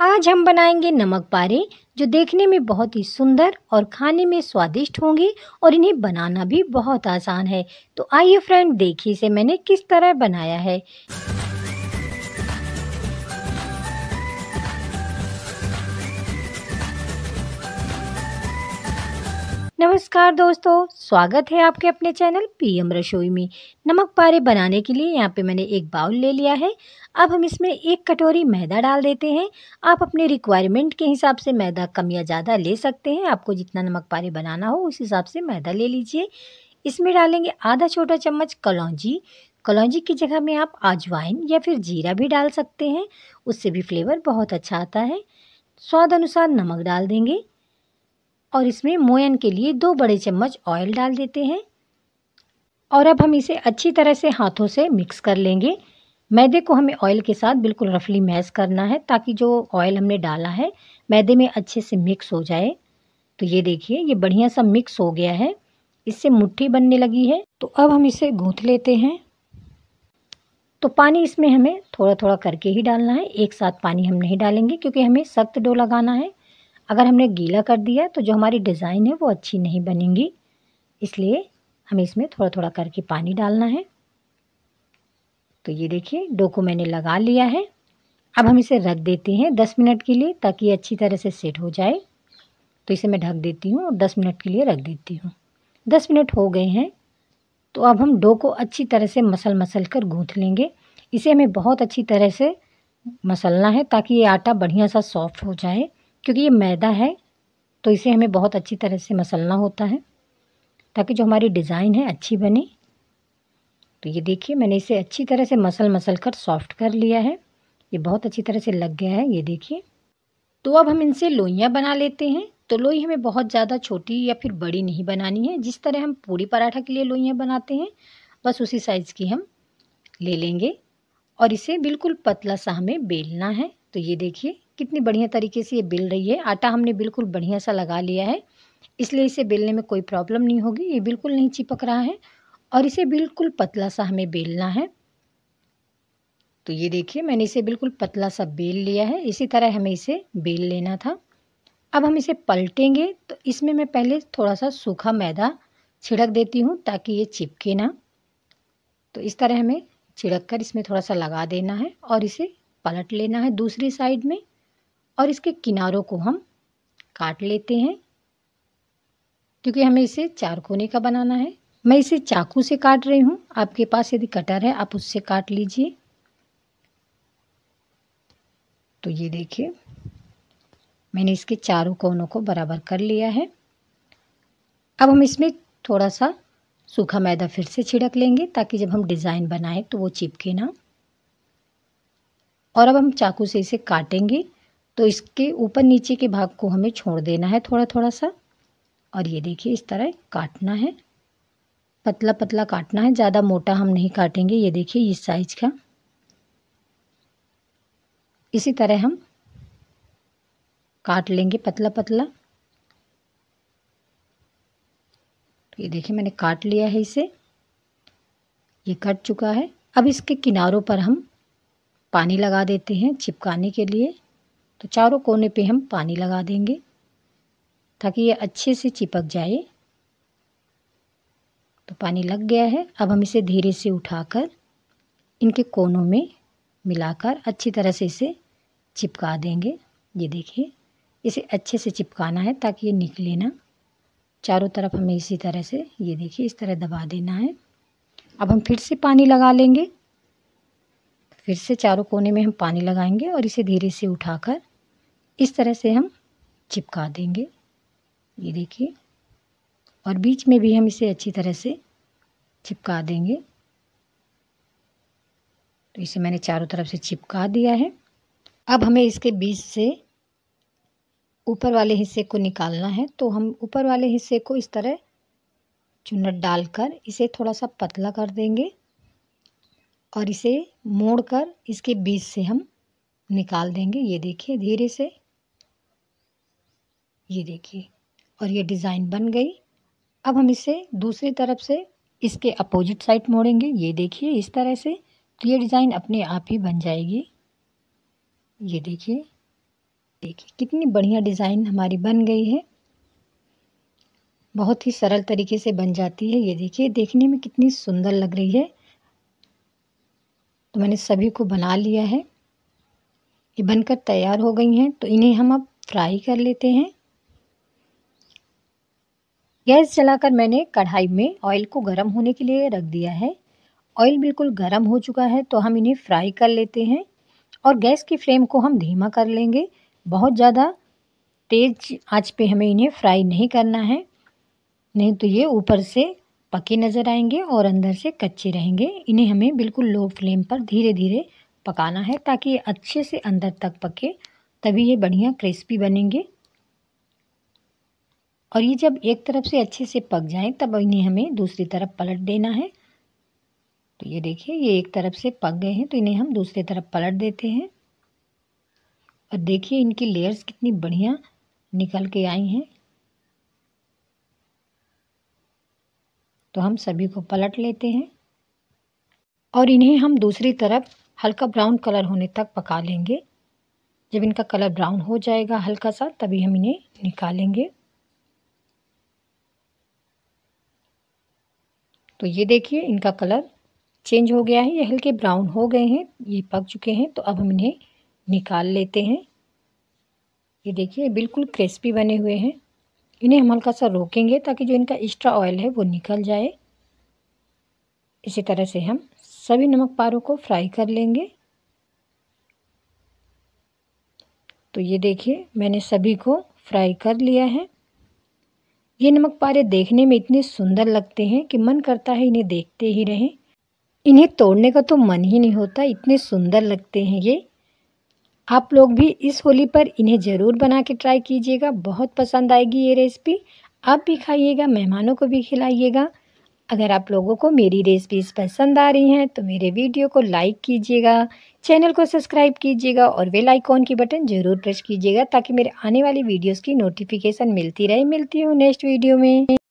आज हम बनाएंगे नमक पारे जो देखने में बहुत ही सुंदर और खाने में स्वादिष्ट होंगे और इन्हें बनाना भी बहुत आसान है तो आइए फ्रेंड देखिए इसे मैंने किस तरह बनाया है नमस्कार दोस्तों स्वागत है आपके अपने चैनल पीएम रसोई में नमक पारे बनाने के लिए यहाँ पे मैंने एक बाउल ले लिया है अब हम इसमें एक कटोरी मैदा डाल देते हैं आप अपने रिक्वायरमेंट के हिसाब से मैदा कम या ज़्यादा ले सकते हैं आपको जितना नमक पारे बनाना हो उस हिसाब से मैदा ले लीजिए इसमें डालेंगे आधा छोटा चम्मच कलौजी कलौजी की जगह में आप अजवाइन या फिर जीरा भी डाल सकते हैं उससे भी फ्लेवर बहुत अच्छा आता है स्वाद अनुसार नमक डाल देंगे और इसमें मोयन के लिए दो बड़े चम्मच ऑयल डाल देते हैं और अब हम इसे अच्छी तरह से हाथों से मिक्स कर लेंगे मैदे को हमें ऑयल के साथ बिल्कुल रफली मैश करना है ताकि जो ऑयल हमने डाला है मैदे में अच्छे से मिक्स हो जाए तो ये देखिए ये बढ़िया सा मिक्स हो गया है इससे मुट्ठी बनने लगी है तो अब हम इसे गूँथ लेते हैं तो पानी इसमें हमें थोड़ा थोड़ा करके ही डालना है एक साथ पानी हम नहीं डालेंगे क्योंकि हमें सख्त डो लगाना है अगर हमने गीला कर दिया तो जो हमारी डिज़ाइन है वो अच्छी नहीं बनेंगी इसलिए हमें इसमें थोड़ा थोड़ा करके पानी डालना है तो ये देखिए डो को मैंने लगा लिया है अब हम इसे रख देते हैं दस मिनट के लिए ताकि अच्छी तरह से सेट हो जाए तो इसे मैं ढक देती हूँ और दस मिनट के लिए रख देती हूँ दस मिनट हो गए हैं तो अब हम डो को अच्छी तरह से मसल मसल कर गूँथ लेंगे इसे हमें बहुत अच्छी तरह से मसलना है ताकि ये आटा बढ़िया सा सॉफ्ट हो जाए क्योंकि ये मैदा है तो इसे हमें बहुत अच्छी तरह से मसलना होता है ताकि जो हमारी डिज़ाइन है अच्छी बने तो ये देखिए मैंने इसे अच्छी तरह से मसल मसल कर सॉफ्ट कर लिया है ये बहुत अच्छी तरह से लग गया है ये देखिए तो अब हम इनसे लोइयाँ बना लेते हैं तो लोई हमें बहुत ज़्यादा छोटी या फिर बड़ी नहीं बनानी है जिस तरह हम पूरी पराठा के लिए लोइयाँ बनाते हैं बस उसी साइज़ की हम ले लेंगे और इसे बिल्कुल पतला सा हमें बेलना है तो ये देखिए कितनी बढ़िया तरीके से ये बेल रही है आटा हमने बिल्कुल बढ़िया सा लगा लिया है इसलिए इसे बेलने में कोई प्रॉब्लम नहीं होगी ये बिल्कुल नहीं चिपक रहा है और इसे बिल्कुल पतला सा हमें बेलना है तो ये देखिए मैंने इसे बिल्कुल पतला सा बेल लिया है इसी तरह हमें इसे बेल लेना था अब हम इसे पलटेंगे तो इसमें मैं पहले थोड़ा सा सूखा मैदा छिड़क देती हूँ ताकि ये चिपके ना तो इस तरह हमें छिड़क कर इसमें थोड़ा सा लगा देना है और इसे पलट लेना है दूसरी साइड में और इसके किनारों को हम काट लेते हैं क्योंकि हमें इसे चार कोने का बनाना है मैं इसे चाकू से काट रही हूँ आपके पास यदि कटर है आप उससे काट लीजिए तो ये देखिए मैंने इसके चारों कोनों को बराबर कर लिया है अब हम इसमें थोड़ा सा सूखा मैदा फिर से छिड़क लेंगे ताकि जब हम डिज़ाइन बनाएं तो वो चिपके ना और अब हम चाकू से इसे काटेंगे तो इसके ऊपर नीचे के भाग को हमें छोड़ देना है थोड़ा थोड़ा सा और ये देखिए इस तरह काटना है पतला पतला काटना है ज़्यादा मोटा हम नहीं काटेंगे ये देखिए इस साइज का इसी तरह हम काट लेंगे पतला पतला तो ये देखिए मैंने काट लिया है इसे ये कट चुका है अब इसके किनारों पर हम पानी लगा देते हैं चिपकाने के लिए तो चारों कोने पे हम पानी लगा देंगे ताकि ये अच्छे से चिपक जाए तो पानी लग गया है अब हम इसे धीरे से उठाकर इनके कोनों में मिलाकर अच्छी तरह से इसे चिपका देंगे ये देखिए इसे अच्छे से चिपकाना है ताकि ये निकले ना चारों तरफ हमें इसी तरह से ये देखिए इस तरह दबा देना है अब हम फिर से पानी लगा लेंगे फिर से चारों कोने में हम पानी लगाएंगे और इसे धीरे से उठाकर इस तरह से हम चिपका देंगे ये देखिए और बीच में भी हम इसे अच्छी तरह से चिपका देंगे तो इसे मैंने चारों तरफ से चिपका दिया है अब हमें इसके बीच से ऊपर वाले हिस्से को निकालना है तो हम ऊपर वाले हिस्से को इस तरह चुन्नट डालकर इसे थोड़ा सा पतला कर देंगे और इसे मोड़कर इसके बीच से हम निकाल देंगे ये देखिए धीरे से ये देखिए और ये डिज़ाइन बन गई अब हम इसे दूसरी तरफ से इसके अपोजिट साइड मोड़ेंगे ये देखिए इस तरह से तो ये डिज़ाइन अपने आप ही बन जाएगी ये देखिए देखिए कितनी बढ़िया डिज़ाइन हमारी बन गई है बहुत ही सरल तरीके से बन जाती है ये देखिए देखने में कितनी सुंदर लग रही है तो मैंने सभी को बना लिया है ये बनकर तैयार हो गई हैं तो इन्हें हम अब फ्राई कर लेते हैं गैस जलाकर मैंने कढ़ाई में ऑयल को गर्म होने के लिए रख दिया है ऑयल बिल्कुल गर्म हो चुका है तो हम इन्हें फ्राई कर लेते हैं और गैस की फ्लेम को हम धीमा कर लेंगे बहुत ज़्यादा तेज़ आँच पे हमें इन्हें फ्राई नहीं करना है नहीं तो ये ऊपर से पके नज़र आएंगे और अंदर से कच्चे रहेंगे इन्हें हमें बिल्कुल लो फ्लेम पर धीरे धीरे पकाना है ताकि ये अच्छे से अंदर तक पके तभी ये बढ़िया क्रिस्पी बनेंगे और ये जब एक तरफ से अच्छे से पक जाएं तब इन्हें हमें दूसरी तरफ पलट देना है तो ये देखिए ये एक तरफ से पक गए हैं तो इन्हें हम दूसरी तरफ पलट देते हैं और देखिए इनकी लेयर्स कितनी बढ़िया निकल के आई हैं तो हम सभी को पलट लेते हैं और इन्हें हम दूसरी तरफ हल्का ब्राउन कलर होने तक पका लेंगे जब इनका कलर ब्राउन हो जाएगा हल्का सा तभी हम इन्हें निकालेंगे तो ये देखिए इनका कलर चेंज हो गया है ये हल्के ब्राउन हो गए हैं ये पक चुके हैं तो अब हम इन्हें निकाल लेते हैं ये देखिए बिल्कुल क्रिस्पी बने हुए हैं इन्हें हम हल्का सा रोकेंगे ताकि जो इनका एक्स्ट्रा ऑयल है वो निकल जाए इसी तरह से हम सभी नमक पारों को फ्राई कर लेंगे तो ये देखिए मैंने सभी को फ्राई कर लिया है ये नमक पारे देखने में इतने सुंदर लगते हैं कि मन करता है इन्हें देखते ही रहें इन्हें तोड़ने का तो मन ही नहीं होता इतने सुंदर लगते हैं ये आप लोग भी इस होली पर इन्हें ज़रूर बना के ट्राई कीजिएगा बहुत पसंद आएगी ये रेसिपी आप भी खाइएगा मेहमानों को भी खिलाइएगा अगर आप लोगों को मेरी रेसिपीज़ पसंद आ रही हैं तो मेरे वीडियो को लाइक कीजिएगा चैनल को सब्सक्राइब कीजिएगा और बेल आइकॉन की बटन ज़रूर प्रेस कीजिएगा ताकि मेरे आने वाली वीडियोस की नोटिफिकेशन मिलती रहे मिलती हूँ नेक्स्ट वीडियो में